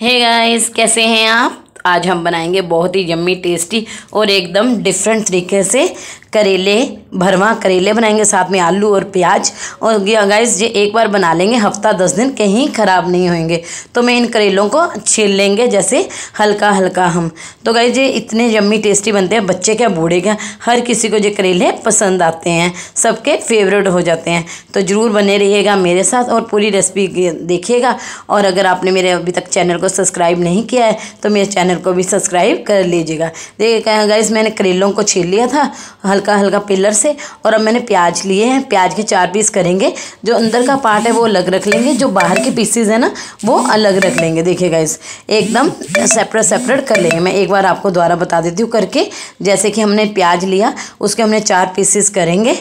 हे hey guys कैसे हैं आप आज हम बनाएंगे बहुत ही यम्मी टेस्टी और एकदम डिफरेंट तरीके से करेले भरवा करेले बनाएंगे साथ में आलू और प्याज और गाइस ये एक बार बना लेंगे हफ्ता दस दिन कहीं ख़राब नहीं होंगे तो मैं इन करेलों को छील लेंगे जैसे हल्का हल्का हम तो गाइस ये इतने यम्मी टेस्टी बनते हैं बच्चे क्या बूढ़े क्या हर किसी को ये करेले पसंद आते हैं सबके फेवरेट हो जाते हैं तो ज़रूर बने रहिएगा मेरे साथ और पूरी रेसिपी देखिएगा और अगर आपने मेरे अभी तक चैनल को सब्सक्राइब नहीं किया है तो मेरे चैनल चैनल को भी सब्सक्राइब कर लीजिएगा देखिए गाइस मैंने करेलों को छील लिया था हल्का हल्का पिलर से और अब मैंने प्याज लिए हैं प्याज के चार पीस करेंगे जो अंदर का पार्ट है वो अलग रख लेंगे जो बाहर के पीसीज है ना वो अलग रख लेंगे देखिए गाइस एकदम सेपरेट सेपरेट कर लेंगे मैं एक बार आपको दोबारा बता देती हूँ करके जैसे कि हमने प्याज लिया उसके हमने चार पीसेस करेंगे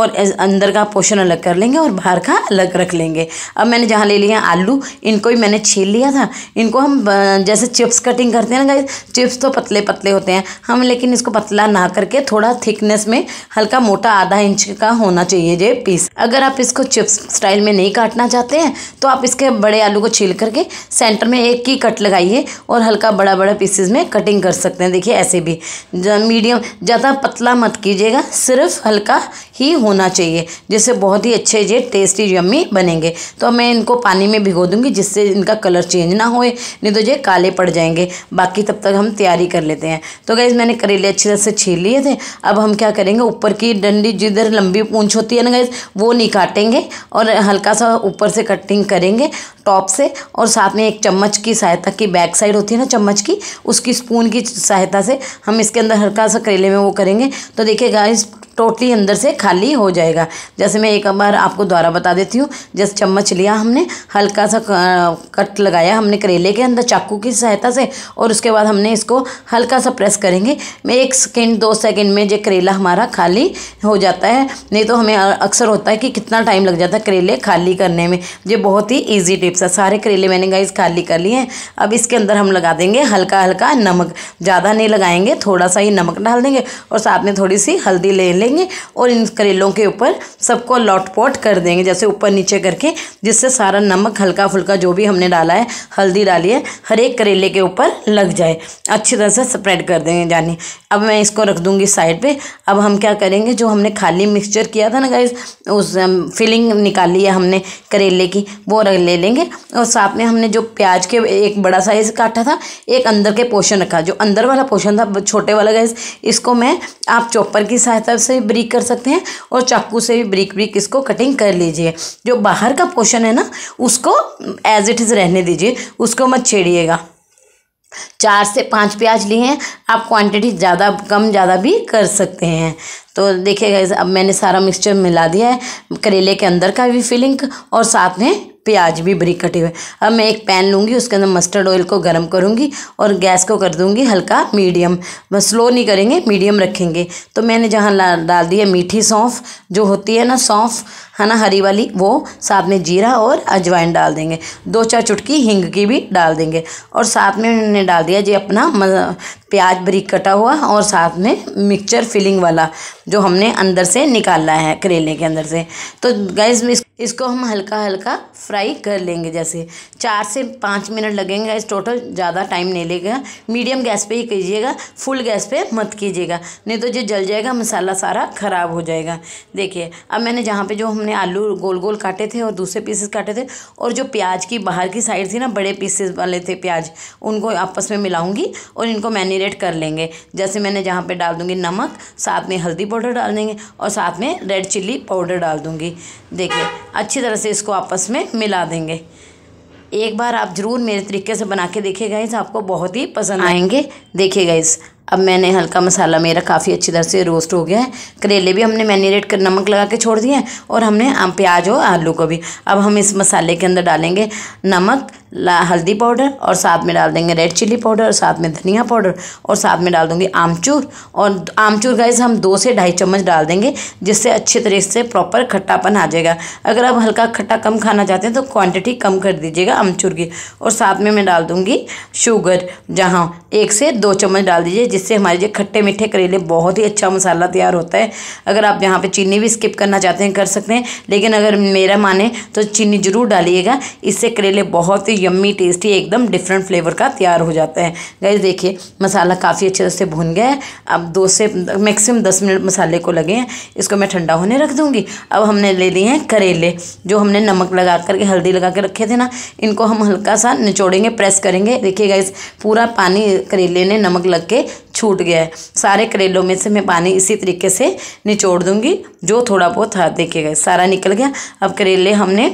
और अंदर का पोर्शन अलग कर लेंगे और बाहर का अलग रख लेंगे अब मैंने जहाँ ले लिया आलू इनको भी मैंने छील लिया था इनको हम जैसे चिप्स कटिंग करते होते हैं ना गाइज चिप्स तो पतले पतले होते हैं हम लेकिन इसको पतला ना करके थोड़ा थिकनेस में हल्का मोटा आधा इंच का होना चाहिए ये पीस अगर आप इसको चिप्स स्टाइल में नहीं काटना चाहते हैं तो आप इसके बड़े आलू को छील करके सेंटर में एक ही कट लगाइए और हल्का बड़ा बड़ा पीसेज में कटिंग कर सकते हैं देखिए ऐसे भी मीडियम ज़्यादा पतला मत कीजिएगा सिर्फ हल्का ही होना चाहिए जिससे बहुत ही अच्छे ये टेस्टी यम्मी बनेंगे तो मैं इनको पानी में भिगो दूंगी जिससे इनका कलर चेंज ना होए नहीं तो ये काले पड़ जाएंगे बाकी तब तक हम तैयारी कर लेते हैं तो गैस मैंने करेले अच्छी तरह से छील लिए थे अब हम क्या करेंगे ऊपर की डंडी जिधर लंबी पूंछ होती है ना गैस वो नहीं काटेंगे और हल्का सा ऊपर से कटिंग करेंगे टॉप से और साथ में एक चम्मच की सहायता की बैक साइड होती है ना चम्मच की उसकी स्पून की सहायता से हम इसके अंदर हल्का सा करेले में वो करेंगे तो देखिए गैस टोटली अंदर से खाली हो जाएगा जैसे मैं एक बार आपको दोबारा बता देती हूँ जैसे चम्मच लिया हमने हल्का सा कट लगाया हमने करेले के अंदर चाकू की सहायता से और उसके बाद हमने इसको हल्का सा प्रेस करेंगे मैं एक सेकेंड दो सेकेंड में जो करेला हमारा खाली हो जाता है नहीं तो हमें अक्सर होता है कि कितना टाइम लग जाता है करेले खाली करने में ये बहुत ही ईजी टिप्स है सारे करेले मैंने गाइस खाली कर लिए हैं अब इसके अंदर हम लगा देंगे हल्का हल्का नमक ज़्यादा नहीं लगाएंगे थोड़ा सा ही नमक डाल देंगे और साथ में थोड़ी सी हल्दी ले लेंगे और इन करेलों के ऊपर सबको लौटपोट कर देंगे जैसे ऊपर नीचे करके जिससे सारा नमक हल्का फुल्का जो भी हमने डाला है हल्दी डाली है हर एक करेले के ऊपर लग जाए अच्छी तरह से स्प्रेड कर देंगे जानी अब मैं इसको रख दूँगी साइड पे अब हम क्या करेंगे जो हमने खाली मिक्सचर किया था ना गाइस उस फिलिंग um, निकाली है हमने करेले की वो रख ले लेंगे और साथ में हमने जो प्याज के एक बड़ा साइज काटा था एक अंदर के पोर्शन रखा जो अंदर वाला पोर्शन था छोटे वाला गाइस इसको मैं आप चॉपर की सहायता से भी ब्रीक कर सकते हैं और चाकू से भी ब्रीक ब्रीक इसको कटिंग कर लीजिए जो बाहर का पोर्शन है ना उसको एज इट इज़ रहने दीजिए उसको मत छेड़िएगा चार से पाँच प्याज लिए हैं आप क्वांटिटी ज़्यादा कम ज़्यादा भी कर सकते हैं तो देखिए अब मैंने सारा मिक्सचर मिला दिया है करेले के अंदर का भी फिलिंग और साथ में प्याज भी बरीक कटे हुई अब मैं एक पैन लूँगी उसके अंदर मस्टर्ड ऑयल को गर्म करूँगी और गैस को कर दूँगी हल्का मीडियम बस स्लो नहीं करेंगे मीडियम रखेंगे तो मैंने जहाँ डाल दिया मीठी सौंफ जो होती है ना सौंफ है ना हरी वाली वो साथ में जीरा और अजवाइन डाल देंगे दो चार चुटकी हींग की भी डाल देंगे और साथ में उन्होंने डाल दिया जी अपना प्याज बरीक कटा हुआ और साथ में मिक्सचर फिलिंग वाला जो हमने अंदर से निकाला है करेले के अंदर से तो गैस में इसको हम हल्का हल्का फ्राई कर लेंगे जैसे चार से पाँच मिनट लगेंगे इस टोटल ज़्यादा टाइम नहीं लेगा मीडियम गैस पे ही कीजिएगा फुल गैस पे मत कीजिएगा नहीं तो जो जल जाएगा मसाला सारा ख़राब हो जाएगा देखिए अब मैंने जहाँ पे जो हमने आलू गोल गोल काटे थे और दूसरे पीसेस काटे थे और जो प्याज की बाहर की साइड थी ना बड़े पीसेस वाले थे प्याज उनको आपस में मिलाऊँगी और इनको मैरिनेट कर लेंगे जैसे मैंने जहाँ पर डाल दूँगी नमक साथ में हल्दी पाउडर डाल देंगे और साथ में रेड चिल्ली पाउडर डाल दूँगी देखिए अच्छी तरह से इसको आपस में मिला देंगे एक बार आप ज़रूर मेरे तरीके से बना के देखिए गाइस आपको बहुत ही पसंद आएंगे देखिए गाइस अब मैंने हल्का मसाला मेरा काफ़ी अच्छी तरह से रोस्ट हो गया है करेले भी हमने मैनीट कर नमक लगा के छोड़ दिए हैं और हमने प्याज और आलू को भी अब हम इस मसाले के अंदर डालेंगे नमक हल्दी पाउडर और साथ में डाल देंगे रेड चिल्ली पाउडर और साथ में धनिया पाउडर और साथ में डाल दूंगी आमचूर और आमचूर गाइस हम दो से ढाई चम्मच डाल देंगे जिससे अच्छे तरीके से प्रॉपर खट्टापन आ जाएगा अगर आप हल्का खट्टा कम खाना चाहते हैं तो क्वांटिटी कम कर दीजिएगा आमचूर की और साथ में मैं डाल दूँगी शुगर जहाँ एक से दो चम्मच डाल दीजिए जिससे हमारे जो खट्टे मीठे करेले बहुत ही अच्छा मसाला तैयार होता है अगर आप यहाँ पर चीनी भी स्किप करना चाहते हैं कर सकते हैं लेकिन अगर मेरा माने तो चीनी ज़रूर डालिएगा इससे करेले बहुत ही यम्मी टेस्टी एकदम डिफरेंट फ्लेवर का तैयार हो जाता है गैस देखिए मसाला काफ़ी अच्छे से भुन गया है अब दो से मैक्सिमम दस मिनट मसाले को लगे हैं इसको मैं ठंडा होने रख दूँगी अब हमने ले लिए हैं करेले जो हमने नमक लगा करके हल्दी लगा के रखे थे ना इनको हम हल्का सा निचोड़ेंगे प्रेस करेंगे देखिए गैस पूरा पानी करेले ने नमक लग के छूट गया है सारे करेलों में से मैं पानी इसी तरीके से निचोड़ दूंगी जो थोड़ा बहुत हाथ देखेगा सारा निकल गया अब करेले हमने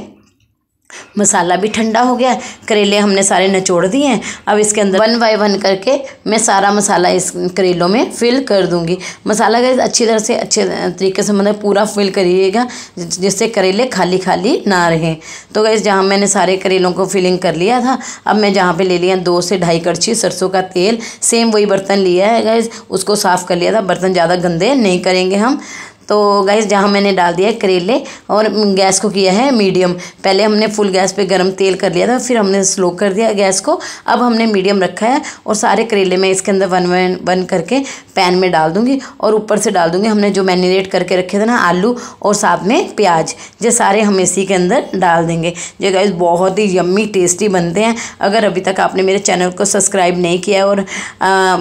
मसाला भी ठंडा हो गया करेले हमने सारे नचोड़ दिए हैं अब इसके अंदर वन बाई वन करके मैं सारा मसाला इस करेलों में फिल कर दूंगी मसाला गैस अच्छी तरह से अच्छे तरीके से मतलब पूरा फिल करिएगा जिससे करेले खाली खाली ना रहें तो गैस जहाँ मैंने सारे करेलों को फिलिंग कर लिया था अब मैं जहाँ पर ले लिया दो से ढाई कड़छी सरसों का तेल सेम वही बर्तन लिया है गैस उसको साफ़ कर लिया था बर्तन ज़्यादा गंदे नहीं करेंगे हम तो गैस जहाँ मैंने डाल दिया करेले और गैस को किया है मीडियम पहले हमने फुल गैस पे गर्म तेल कर लिया था फिर हमने स्लो कर दिया गैस को अब हमने मीडियम रखा है और सारे करेले मैं इसके अंदर वन वन वन करके पैन में डाल दूँगी और ऊपर से डाल दूँगी हमने जो मैरिनेट करके रखे थे ना आलू और साथ में प्याज ये सारे हम इसी के अंदर डाल देंगे ये गैस बहुत ही यम्मी टेस्टी बनते हैं अगर अभी तक आपने मेरे चैनल को सब्सक्राइब नहीं किया और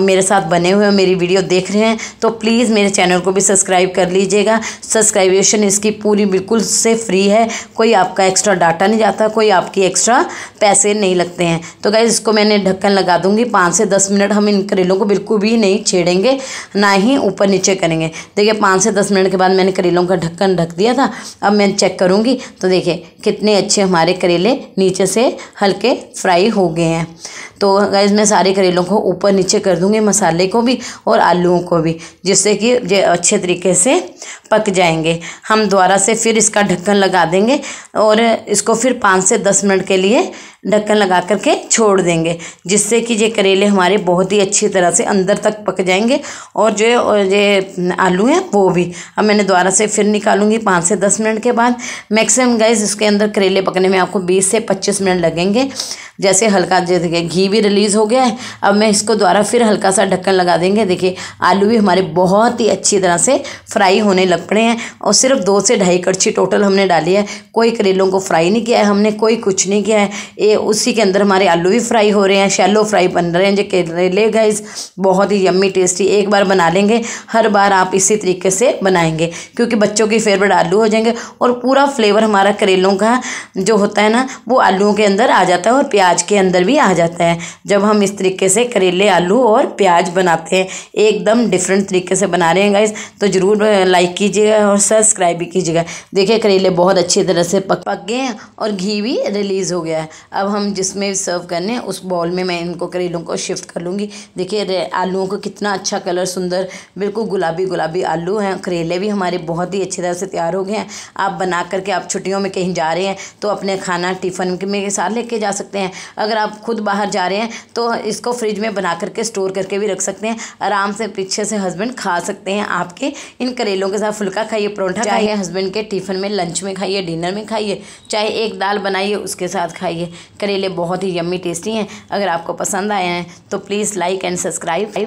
मेरे साथ बने हुए मेरी वीडियो देख रहे हैं तो प्लीज़ मेरे चैनल को भी सब्सक्राइब कर लीजिए लीजिएगा सब्सक्राइबेशन इसकी पूरी बिल्कुल से फ्री है कोई आपका एक्स्ट्रा डाटा नहीं जाता कोई आपकी एक्स्ट्रा पैसे नहीं लगते हैं तो गाइज इसको मैंने ढक्कन लगा दूँगी पाँच से दस मिनट हम इन करेलों को बिल्कुल भी नहीं छेड़ेंगे ना ही ऊपर नीचे करेंगे देखिए पाँच से दस मिनट के बाद मैंने करेलों का ढक्कन ढक दिया था अब मैं चेक करूँगी तो देखिए कितने अच्छे हमारे करेले नीचे से हल्के फ्राई हो गए हैं तो गैस मैं सारे करेलों को ऊपर नीचे कर दूँगी मसाले को भी और आलूओं को भी जिससे कि अच्छे तरीके से पक जाएंगे हम दोबारा से फिर इसका ढक्कन लगा देंगे और इसको फिर पाँच से दस मिनट के लिए ढक्कन लगा करके छोड़ देंगे जिससे कि ये करेले हमारे बहुत ही अच्छी तरह से अंदर तक पक जाएंगे और जो ये आलू हैं वो भी अब मैंने दोबारा से फिर निकालूंगी पाँच से दस मिनट के बाद मैक्सिमम गैस इसके अंदर करेले पकने में आपको बीस से पच्चीस मिनट लगेंगे जैसे हल्का जो देखिए घी भी रिलीज़ हो गया है अब मैं इसको द्वारा फिर हल्का सा ढक्कन लगा देंगे देखिए आलू भी हमारे बहुत ही अच्छी तरह से फ्राई होने लग पड़े हैं और सिर्फ दो से ढाई कड़छी टोटल हमने डाली है कोई करेलों को फ्राई नहीं किया है हमने कोई कुछ नहीं किया है ये उसी के अंदर हमारे आलू भी फ्राई हो रहे हैं शैलो फ्राई बन रहे हैं जो करेले गाइज बहुत ही यम्मी टेस्टी एक बार बना लेंगे हर बार आप इसी तरीके से बनाएंगे क्योंकि बच्चों की फेवरेट आलू हो जाएंगे और पूरा फ्लेवर हमारा करेलों का जो होता है ना वो आलूओं के अंदर आ जाता है और प्याज प्याज के अंदर भी आ जाता है जब हम इस तरीके से करेले आलू और प्याज बनाते हैं एकदम डिफरेंट तरीके से बना रहे हैं गाइस तो ज़रूर लाइक कीजिएगा और सब्सक्राइब भी कीजिएगा देखिए करेले बहुत अच्छी तरह से पक पक गए हैं और घी भी रिलीज़ हो गया है अब हम जिसमें सर्व करने हैं उस बॉल में मैं इनको करेलों को शिफ्ट कर लूँगी देखिए आलुओं को कितना अच्छा कलर सुंदर बिल्कुल गुलाबी गुलाबी आलू हैं करेले भी हमारे बहुत ही अच्छी तरह से तैयार हो गए हैं आप बना करके आप छुट्टियों में कहीं जा रहे हैं तो अपने खाना टिफ़न के साथ लेके जा सकते हैं अगर आप खुद बाहर जा रहे हैं तो इसको फ्रिज में बना करके स्टोर करके भी रख सकते हैं आराम से पीछे से हस्बैंड खा सकते हैं आपके इन करेलों के साथ फुल्का खाइए परोठा खाइए हस्बैंड के टिफ़िन में लंच में खाइए डिनर में खाइए चाहे एक दाल बनाइए उसके साथ खाइए करेले बहुत ही यम्मी टेस्टी हैं अगर आपको पसंद आए हैं तो प्लीज़ लाइक एंड सब्सक्राइब